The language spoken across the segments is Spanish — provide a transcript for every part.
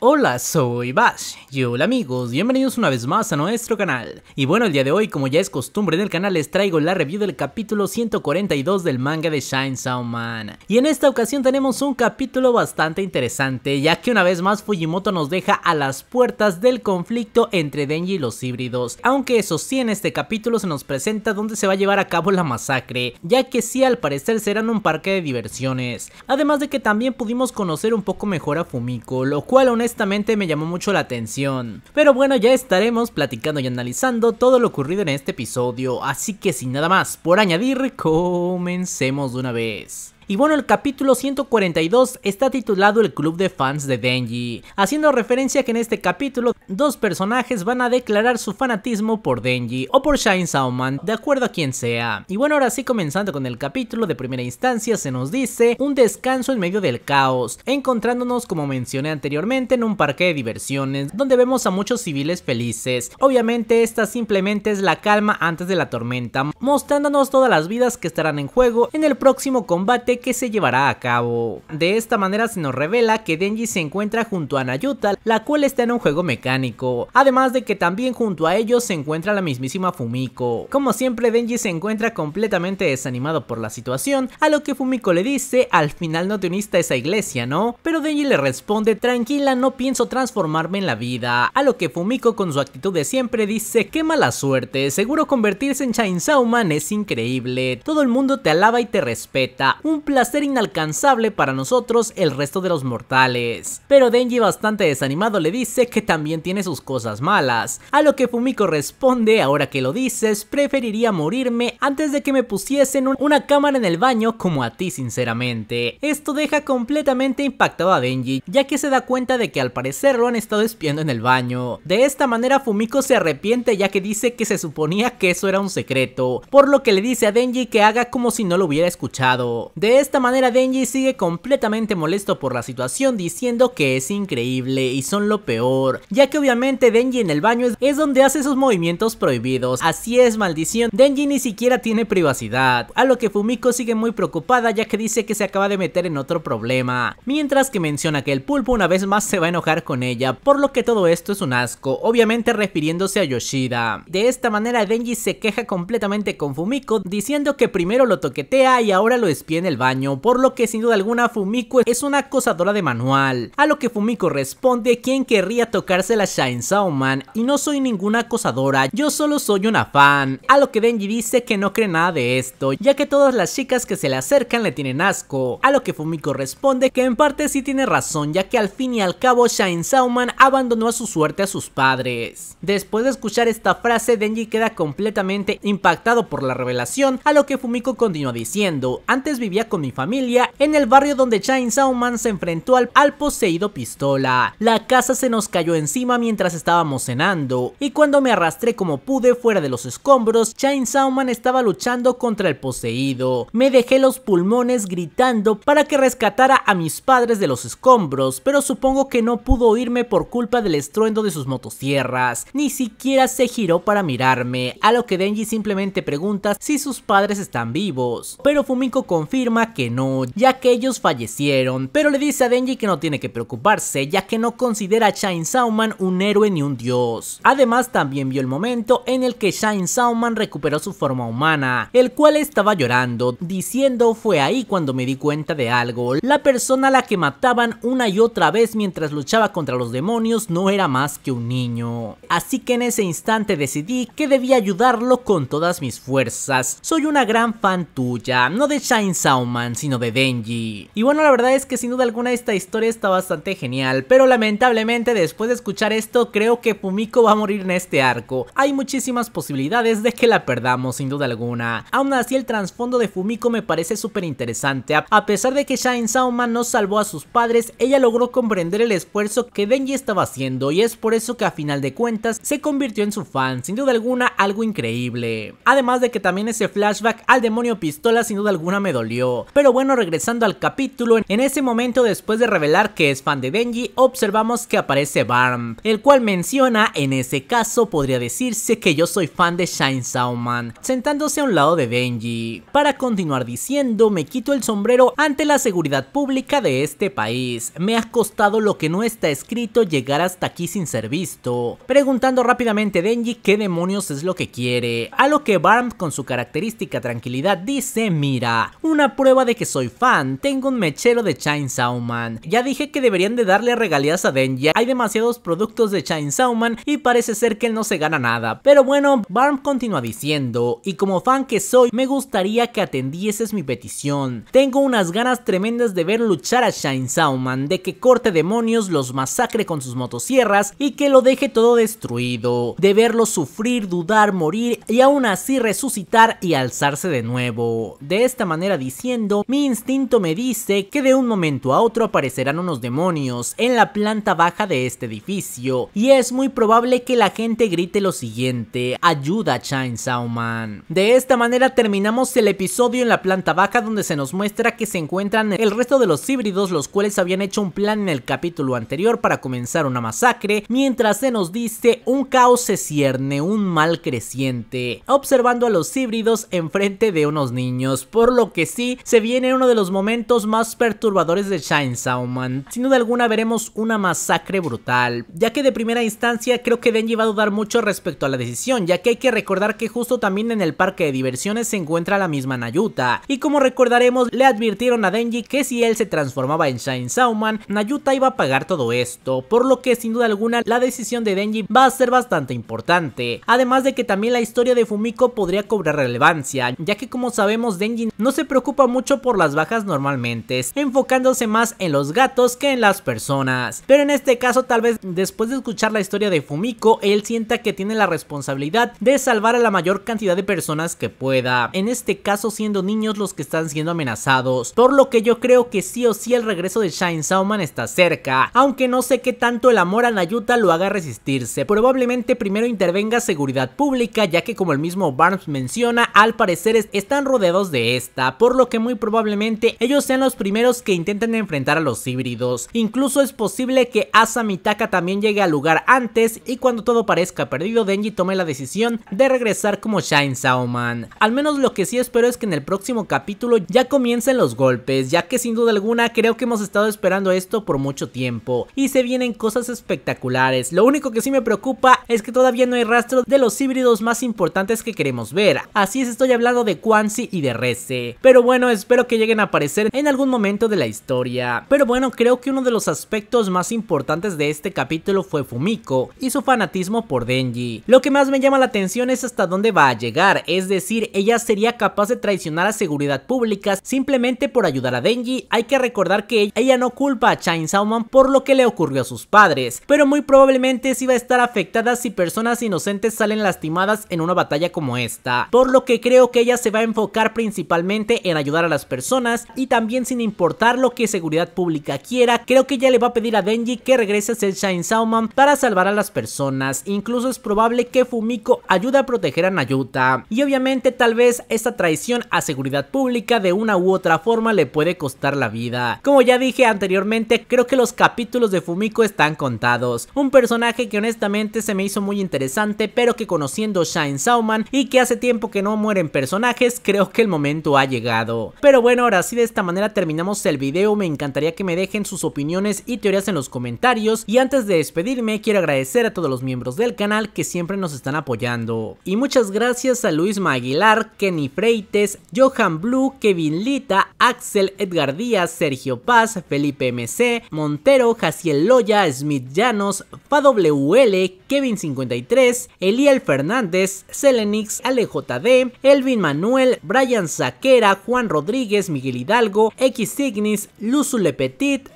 Hola, soy Bash y hola amigos, bienvenidos una vez más a nuestro canal. Y bueno, el día de hoy, como ya es costumbre en el canal, les traigo la review del capítulo 142 del manga de Shine Sound Man. Y en esta ocasión tenemos un capítulo bastante interesante, ya que una vez más Fujimoto nos deja a las puertas del conflicto entre Denji y los híbridos. Aunque eso sí, en este capítulo se nos presenta dónde se va a llevar a cabo la masacre, ya que sí, al parecer serán un parque de diversiones. Además de que también pudimos conocer un poco mejor a Fumiko, lo cual es honestamente me llamó mucho la atención. Pero bueno, ya estaremos platicando y analizando todo lo ocurrido en este episodio, así que sin nada más por añadir, comencemos de una vez. Y bueno, el capítulo 142 está titulado El Club de Fans de Denji, haciendo referencia que en este capítulo dos personajes van a declarar su fanatismo por Denji o por Shine Sauman, de acuerdo a quien sea. Y bueno, ahora sí comenzando con el capítulo de primera instancia se nos dice un descanso en medio del caos, encontrándonos como mencioné anteriormente en un parque de diversiones donde vemos a muchos civiles felices. Obviamente esta simplemente es la calma antes de la tormenta, mostrándonos todas las vidas que estarán en juego en el próximo combate que se llevará a cabo. De esta manera se nos revela que Denji se encuentra junto a Nayuta, la cual está en un juego mecánico, además de que también junto a ellos se encuentra la mismísima Fumiko. Como siempre Denji se encuentra completamente desanimado por la situación, a lo que Fumiko le dice, al final no te uniste a esa iglesia, ¿no? Pero Denji le responde, tranquila, no pienso transformarme en la vida, a lo que Fumiko con su actitud de siempre dice, qué mala suerte, seguro convertirse en Chainsaw Man es increíble, todo el mundo te alaba y te respeta, un placer inalcanzable para nosotros el resto de los mortales. Pero Denji bastante desanimado le dice que también tiene sus cosas malas, a lo que Fumiko responde, ahora que lo dices, preferiría morirme antes de que me pusiesen una cámara en el baño como a ti sinceramente. Esto deja completamente impactado a Denji, ya que se da cuenta de que al parecer lo han estado espiando en el baño. De esta manera Fumiko se arrepiente ya que dice que se suponía que eso era un secreto, por lo que le dice a Denji que haga como si no lo hubiera escuchado. De de esta manera Denji sigue completamente molesto por la situación diciendo que es increíble y son lo peor, ya que obviamente Denji en el baño es, donde hace sus movimientos prohibidos, así es maldición, Denji ni siquiera tiene privacidad, a lo que Fumiko sigue muy preocupada ya que dice que se acaba de meter en otro problema, mientras que menciona que el pulpo una vez más se va a enojar con ella, por lo que todo esto es un asco, obviamente refiriéndose a Yoshida. De esta manera Denji se queja completamente con Fumiko diciendo que primero lo toquetea y ahora lo espía en el baño por lo que sin duda alguna Fumiko es una acosadora de manual. A lo que Fumiko responde, quien querría tocarse la Shine Sauman? Y no soy ninguna acosadora, yo solo soy una fan. A lo que Denji dice que no cree nada de esto, ya que todas las chicas que se le acercan le tienen asco. A lo que Fumiko responde que en parte sí tiene razón, ya que al fin y al cabo Shine Sauman abandonó a su suerte a sus padres. Después de escuchar esta frase, Denji queda completamente impactado por la revelación, a lo que Fumiko continúa diciendo, antes vivía con mi familia en el barrio donde Chainsaw Man se enfrentó al, al poseído pistola. La casa se nos cayó encima mientras estábamos cenando y cuando me arrastré como pude fuera de los escombros, Chainsaw Man estaba luchando contra el poseído. Me dejé los pulmones gritando para que rescatara a mis padres de los escombros, pero supongo que no pudo oírme por culpa del estruendo de sus motosierras. Ni siquiera se giró para mirarme, a lo que Denji simplemente pregunta si sus padres están vivos. Pero Fumiko confirma que no, ya que ellos fallecieron, pero le dice a Denji que no tiene que preocuparse, ya que no considera a Shine Sauman un héroe ni un dios. Además también vio el momento en el que Shine Sauman recuperó su forma humana, el cual estaba llorando, diciendo fue ahí cuando me di cuenta de algo, la persona a la que mataban una y otra vez mientras luchaba contra los demonios no era más que un niño. Así que en ese instante decidí que debía ayudarlo con todas mis fuerzas, soy una gran fan tuya, no de Shine Sauman sino de Denji. Y bueno, la verdad es que sin duda alguna esta historia está bastante genial, pero lamentablemente después de escuchar esto creo que Fumiko va a morir en este arco. Hay muchísimas posibilidades de que la perdamos sin duda alguna. Aún así el trasfondo de Fumiko me parece súper interesante. A pesar de que Shine Sauman no salvó a sus padres, ella logró comprender el esfuerzo que Denji estaba haciendo y es por eso que a final de cuentas se convirtió en su fan, sin duda alguna algo increíble. Además de que también ese flashback al demonio pistola sin duda alguna me dolió. Pero bueno, regresando al capítulo, en ese momento después de revelar que es fan de Denji, observamos que aparece Barm. el cual menciona, en ese caso podría decirse que yo soy fan de Shine Sauman, sentándose a un lado de Denji. Para continuar diciendo, me quito el sombrero ante la seguridad pública de este país. Me ha costado lo que no está escrito llegar hasta aquí sin ser visto. Preguntando rápidamente a Denji qué demonios es lo que quiere, a lo que Barm con su característica tranquilidad dice, mira, una prueba de que soy fan, tengo un mechero de Chainsaw Man. Ya dije que deberían de darle regalías a Denji, hay demasiados productos de Chainsaw Man y parece ser que él no se gana nada. Pero bueno, Barm continúa diciendo, y como fan que soy, me gustaría que atendieses mi petición. Tengo unas ganas tremendas de ver luchar a Chainsaw Man, de que corte demonios, los masacre con sus motosierras y que lo deje todo destruido. De verlo sufrir, dudar, morir y aún así resucitar y alzarse de nuevo. De esta manera diciendo mi instinto me dice que de un momento a otro aparecerán unos demonios en la planta baja de este edificio y es muy probable que la gente grite lo siguiente, ayuda Chainsaw Man. De esta manera terminamos el episodio en la planta baja donde se nos muestra que se encuentran el resto de los híbridos los cuales habían hecho un plan en el capítulo anterior para comenzar una masacre, mientras se nos dice un caos se cierne, un mal creciente, observando a los híbridos enfrente de unos niños, por lo que sí se viene uno de los momentos más perturbadores de shine Man. Sin duda alguna veremos una masacre brutal, ya que de primera instancia creo que Denji va a dudar mucho respecto a la decisión, ya que hay que recordar que justo también en el parque de diversiones se encuentra la misma Nayuta, y como recordaremos le advirtieron a Denji que si él se transformaba en shine Sauman, Nayuta iba a pagar todo esto, por lo que sin duda alguna la decisión de Denji va a ser bastante importante, además de que también la historia de Fumiko podría cobrar relevancia, ya que como sabemos Denji no se preocupa mucho mucho por las bajas normalmente, enfocándose más en los gatos que en las personas. Pero en este caso tal vez después de escuchar la historia de Fumiko, él sienta que tiene la responsabilidad de salvar a la mayor cantidad de personas que pueda, en este caso siendo niños los que están siendo amenazados, por lo que yo creo que sí o sí el regreso de Shine Sauman está cerca, aunque no sé qué tanto el amor a Nayuta lo haga resistirse, probablemente primero intervenga seguridad pública ya que como el mismo Barnes menciona, al parecer están rodeados de esta, por lo que muy probablemente ellos sean los primeros que intenten enfrentar a los híbridos. Incluso es posible que Asamitaka también llegue al lugar antes y cuando todo parezca perdido Denji tome la decisión de regresar como Shine Sauman. Al menos lo que sí espero es que en el próximo capítulo ya comiencen los golpes, ya que sin duda alguna creo que hemos estado esperando esto por mucho tiempo y se vienen cosas espectaculares. Lo único que sí me preocupa es que todavía no hay rastro de los híbridos más importantes que queremos ver. Así es, estoy hablando de Quansi y de Reze. Pero bueno, espero que lleguen a aparecer en algún momento de la historia. Pero bueno, creo que uno de los aspectos más importantes de este capítulo fue Fumiko y su fanatismo por Denji. Lo que más me llama la atención es hasta dónde va a llegar, es decir, ella sería capaz de traicionar a seguridad pública simplemente por ayudar a Denji. Hay que recordar que ella no culpa a Chain Sauman por lo que le ocurrió a sus padres, pero muy probablemente sí va a estar afectada si personas inocentes salen lastimadas en una batalla como esta, por lo que creo que ella se va a enfocar principalmente en ayudar a las personas y también sin importar lo que seguridad pública quiera, creo que ya le va a pedir a Denji que regrese a ser Shine Sauman para salvar a las personas, incluso es probable que Fumiko ayude a proteger a Nayuta y obviamente tal vez esta traición a seguridad pública de una u otra forma le puede costar la vida. Como ya dije anteriormente, creo que los capítulos de Fumiko están contados, un personaje que honestamente se me hizo muy interesante pero que conociendo Shine Sauman y que hace tiempo que no mueren personajes, creo que el momento ha llegado. Pero bueno, ahora sí de esta manera terminamos el video, me encantaría que me dejen sus opiniones y teorías en los comentarios y antes de despedirme quiero agradecer a todos los miembros del canal que siempre nos están apoyando. Y muchas gracias a Luis Maguilar, Kenny Freites, Johan Blue, Kevin Lita, Axel, Edgar Díaz, Sergio Paz, Felipe MC, Montero, Jaciel Loya, Smith Llanos, FAWL, Kevin53, Eliel Fernández, Selenix, AleJD, Elvin Manuel, Brian Saquera, Juan Rodríguez, Rodríguez, Miguel Hidalgo, X signis Luzu Le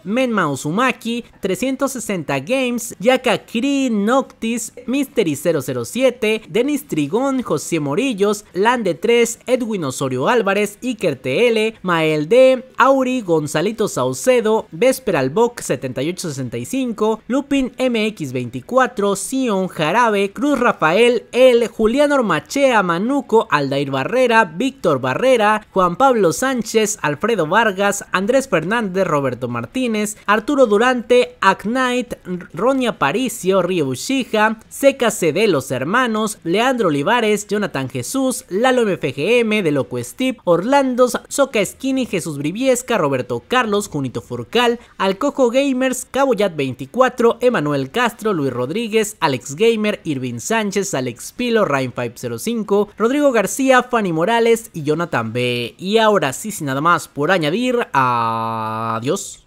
Menma Uzumaki, 360 Games, Yaka Kree, Noctis, Mystery 007, Denis Trigón, José Morillos, Lande 3, Edwin Osorio Álvarez, Iker TL, Mael D, Auri, Gonzalito Saucedo, Vesperalbox 7865, Lupin MX24, Sion Jarabe, Cruz Rafael, El, Julián Ormachea, Manuco, Aldair Barrera, Víctor Barrera, Juan Pablo Sánchez, Alfredo Vargas, Andrés Fernández, Roberto Martínez, Arturo Durante, Aknight, Ronnie Aparicio, Río Ushija, CKC de los Hermanos, Leandro Olivares, Jonathan Jesús, Lalo MFGM, De Loco Steve, Orlando, Soca Skinny, Jesús Briviesca, Roberto Carlos, Junito Furcal, Alcojo Gamers, Caboyat24, Emanuel Castro, Luis Rodríguez, Alex Gamer, Irvin Sánchez, Alex Pilo, Rain505, Rodrigo García, Fanny Morales y Jonathan B. Y ahora Así sin nada más por añadir, adiós.